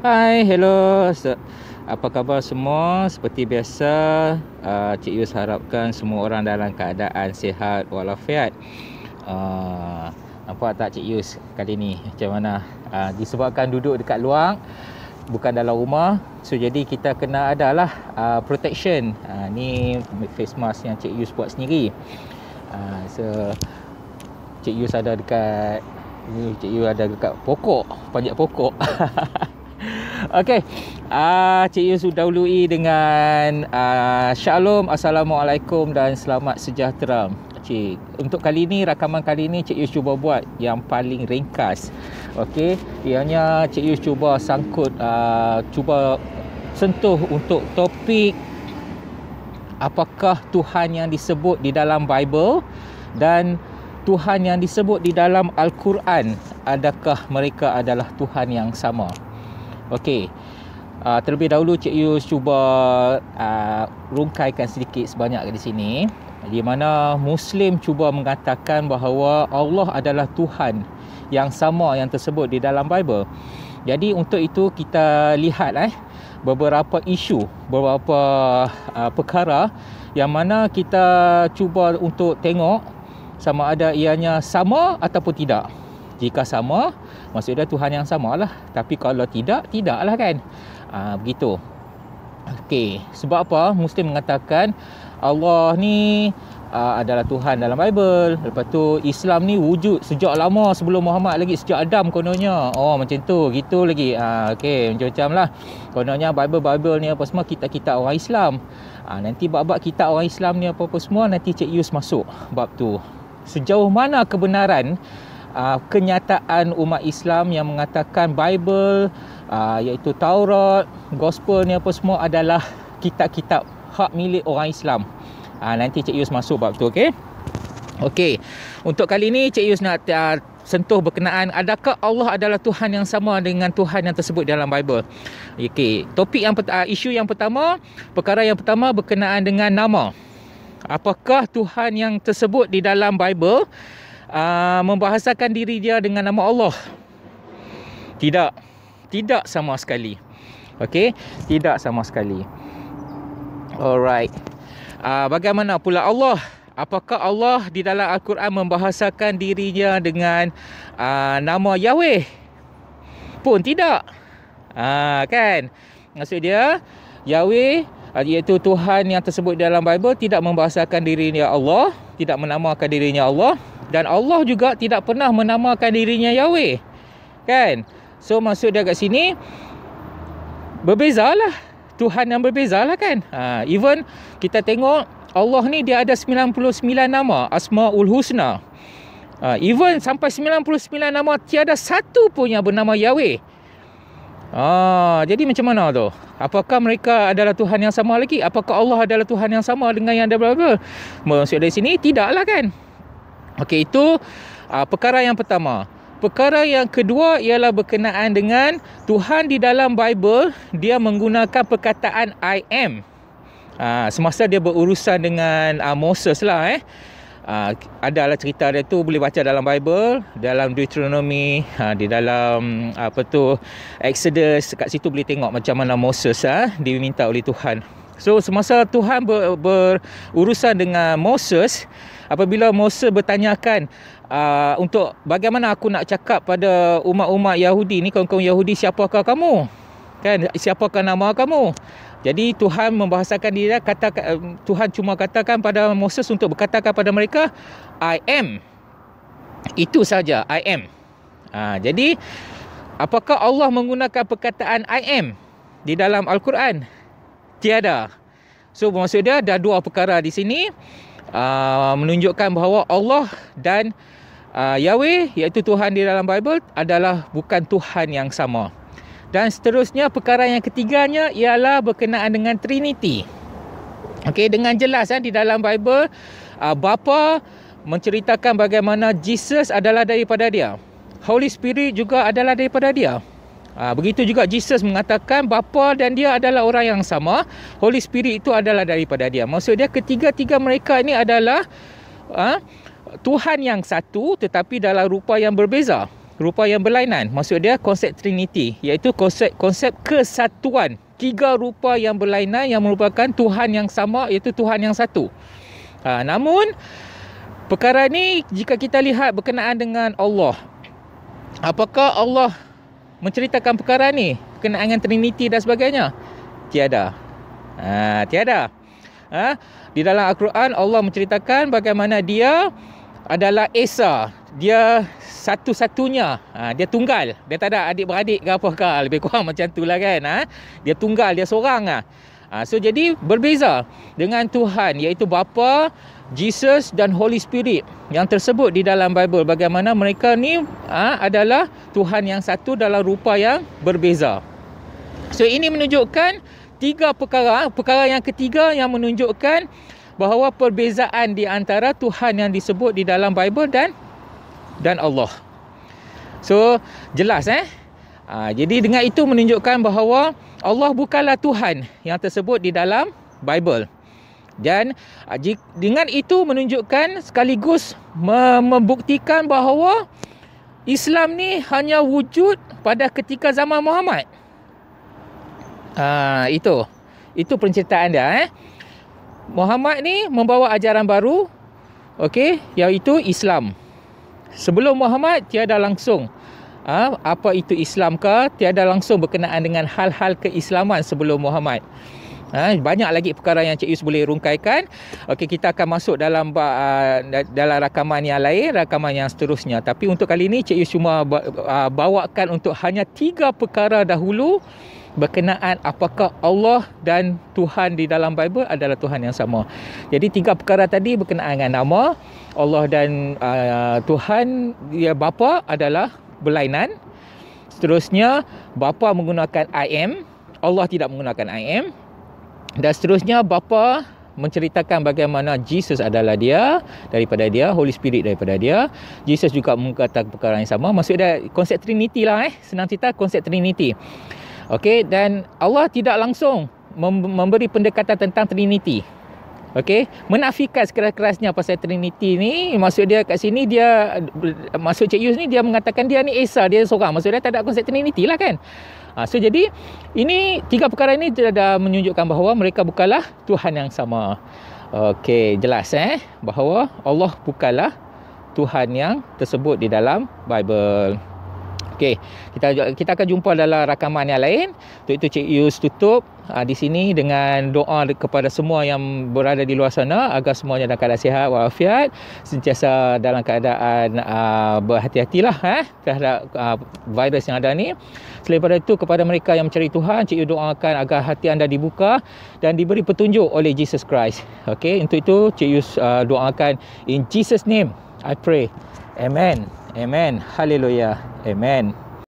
Hai, hello. Apa khabar semua? Seperti biasa, uh, Cik Yus harapkan semua orang dalam keadaan sihat walafiat. Uh, nampak tak Cik Yus kali ni macam mana? Uh, disebabkan duduk dekat luar, bukan dalam rumah. So, jadi kita kena adalah uh, protection. Uh, ni face mask yang Cik Yus buat sendiri. Uh, so, Cik Yus ada dekat... Cik Yus ada dekat pokok, panjat pokok. Okey. Uh, Cik Yun sudah dahului dengan uh, Shalom, Assalamualaikum dan Selamat Sejahtera. Cik, untuk kali ini, rakaman kali ini Cik Yus cuba buat yang paling ringkas. Okey. Ianya Cik Yus cuba sangkut, uh, cuba sentuh untuk topik apakah Tuhan yang disebut di dalam Bible dan Tuhan yang disebut di dalam Al-Quran adakah mereka adalah Tuhan yang sama Okey. Uh, terlebih dahulu Cik Yus cuba uh, rungkaikan sedikit sebanyak di sini. Di mana Muslim cuba mengatakan bahawa Allah adalah Tuhan yang sama yang tersebut di dalam Bible. Jadi untuk itu kita lihat eh beberapa isu, beberapa uh, perkara yang mana kita cuba untuk tengok sama ada ianya sama ataupun tidak. Jika sama, maksudnya Tuhan yang sama lah. Tapi kalau tidak, tidak lah kan. Ha, begitu. Okey, sebab apa Muslim mengatakan Allah ni uh, adalah Tuhan dalam Bible. Lepas tu Islam ni wujud sejak lama sebelum Muhammad lagi sejak Adam kononnya. Oh macam tu, gitu lagi. Ah okey, macam-macam lah. Kononnya Bible-Bible ni apa semua kita-kita orang Islam. Ah nanti bab-bab kita orang Islam ni apa-apa semua nanti Cik Yus masuk bab tu. Sejauh mana kebenaran uh, kenyataan umat Islam yang mengatakan Bible uh, iaitu Taurat, Gospel ni apa semua adalah kitab-kitab hak milik orang Islam. Uh, nanti Cik Yus masuk bab tu okey. Okey. Untuk kali ni Cik Yus nak uh, sentuh berkenaan adakah Allah adalah Tuhan yang sama dengan Tuhan yang tersebut dalam Bible. Okey. Topik yang uh, isu yang pertama, perkara yang pertama berkenaan dengan nama. Apakah Tuhan yang tersebut di dalam Bible uh, membahasakan diri dia dengan nama Allah. Tidak. Tidak sama sekali. Okey, tidak sama sekali. Alright. Uh, bagaimana pula Allah? Apakah Allah di dalam Al-Quran membahasakan dirinya dengan uh, nama Yahweh? Pun tidak. Uh, kan? Maksud dia, Yahweh iaitu Tuhan yang tersebut dalam Bible tidak membahasakan dirinya Allah. Tidak menamakan dirinya Allah dan Allah juga tidak pernah menamakan dirinya Yahweh. Kan? So maksud dia kat sini berbezalah. Tuhan yang berbezalah kan? Ha, even kita tengok Allah ni dia ada 99 nama Asmaul Husna. Ha, even sampai 99 nama tiada satu pun yang bernama Yahweh. Ha, jadi macam mana tu? Apakah mereka adalah Tuhan yang sama lagi? Apakah Allah adalah Tuhan yang sama dengan yang ada berapa? Maksud dari sini, tidaklah kan? Okey, itu uh, perkara yang pertama. Perkara yang kedua ialah berkenaan dengan Tuhan di dalam Bible, dia menggunakan perkataan I am. Uh, semasa dia berurusan dengan uh, Moses lah eh. Uh, adalah cerita dia tu boleh baca dalam Bible, dalam Deuteronomy, uh, di dalam apa tu Exodus, kat situ boleh tengok macam mana Moses ah uh, diminta oleh Tuhan. So semasa Tuhan ber, berurusan dengan Moses, apabila Musa bertanyakan uh, untuk bagaimana aku nak cakap pada umat-umat Yahudi ni kaum-kaum Yahudi siapakah kamu kan siapakah nama kamu jadi Tuhan membahasakan dia kata um, Tuhan cuma katakan pada Musa untuk berkata kepada mereka I am itu saja I am ha, jadi apakah Allah menggunakan perkataan I am di dalam Al-Quran tiada so maksud dia ada dua perkara di sini Ah, menunjukkan bahawa Allah dan uh, Yahweh iaitu Tuhan di dalam Bible adalah bukan Tuhan yang sama. Dan seterusnya perkara yang ketiganya ialah berkenaan dengan Trinity. Okey dengan jelas kan di dalam Bible uh, bapa menceritakan bagaimana Jesus adalah daripada dia. Holy Spirit juga adalah daripada dia. Ha, begitu juga Jesus mengatakan Bapa dan dia adalah orang yang sama. Holy Spirit itu adalah daripada dia. Maksud dia ketiga-tiga mereka ini adalah ha, Tuhan yang satu tetapi dalam rupa yang berbeza. Rupa yang berlainan. Maksud dia konsep Trinity iaitu konsep, konsep kesatuan. Tiga rupa yang berlainan yang merupakan Tuhan yang sama iaitu Tuhan yang satu. Ha, namun perkara ini jika kita lihat berkenaan dengan Allah. Apakah Allah menceritakan perkara ni berkenaan dengan Trinity dan sebagainya tiada ha, tiada ha? di dalam Al-Quran Allah menceritakan bagaimana dia adalah Esa dia satu-satunya ha, dia tunggal dia tak ada adik-beradik ke apa ke lebih kurang macam tu lah kan ha? dia tunggal dia seorang lah ha, so jadi berbeza dengan Tuhan iaitu Bapa Jesus dan Holy Spirit yang tersebut di dalam Bible bagaimana mereka ni ha, adalah Tuhan yang satu dalam rupa yang berbeza. So ini menunjukkan tiga perkara, perkara yang ketiga yang menunjukkan bahawa perbezaan di antara Tuhan yang disebut di dalam Bible dan dan Allah. So jelas eh? Ha, jadi dengan itu menunjukkan bahawa Allah bukanlah Tuhan yang tersebut di dalam Bible. Dan ah, dengan itu menunjukkan sekaligus membuktikan bahawa Islam ni hanya wujud pada ketika zaman Muhammad. Ah itu. Itu penceritaan dia eh. Muhammad ni membawa ajaran baru okey iaitu Islam. Sebelum Muhammad tiada langsung ha, apa itu Islam ke tiada langsung berkenaan dengan hal-hal keislaman sebelum Muhammad. Ha, banyak lagi perkara yang Cik Yus boleh rungkaikan. Okay, kita akan masuk dalam uh, dalam rakaman yang lain, rakaman yang seterusnya. Tapi untuk kali ini Cik Yus cuma uh, bawakan untuk hanya tiga perkara dahulu berkenaan apakah Allah dan Tuhan di dalam Bible adalah Tuhan yang sama. Jadi tiga perkara tadi berkenaan dengan nama Allah dan uh, Tuhan ya bapa adalah berlainan. Seterusnya bapa menggunakan I am, Allah tidak menggunakan I am. Dan seterusnya bapa menceritakan bagaimana Jesus adalah dia daripada dia Holy Spirit daripada dia Jesus juga mengatakan perkara yang sama maksud dia konsep trinity lah eh senang cerita konsep trinity okey dan Allah tidak langsung memberi pendekatan tentang trinity okey menafikan sekeras-kerasnya pasal trinity ni maksud dia kat sini dia maksud Cik Yus ni dia mengatakan dia ni Esa dia seorang maksud dia tak ada konsep trinity lah kan Ha, so jadi ini tiga perkara ini dah, dah menunjukkan bahawa mereka bukanlah Tuhan yang sama. Okey, jelas eh bahawa Allah bukanlah Tuhan yang tersebut di dalam Bible. Okey, kita kita akan jumpa dalam rakaman yang lain. Untuk itu Cik Yus tutup uh, di sini dengan doa kepada semua yang berada di luar sana agar semuanya dalam keadaan sihat walafiat, sentiasa dalam keadaan uh, berhati-hatilah eh terhadap uh, virus yang ada ni. Selain daripada itu kepada mereka yang mencari Tuhan, Cik Yus doakan agar hati anda dibuka dan diberi petunjuk oleh Jesus Christ. Okey, untuk itu Cik Yus uh, doakan in Jesus name. I pray. Amen. Amen. Hallelujah. Amen.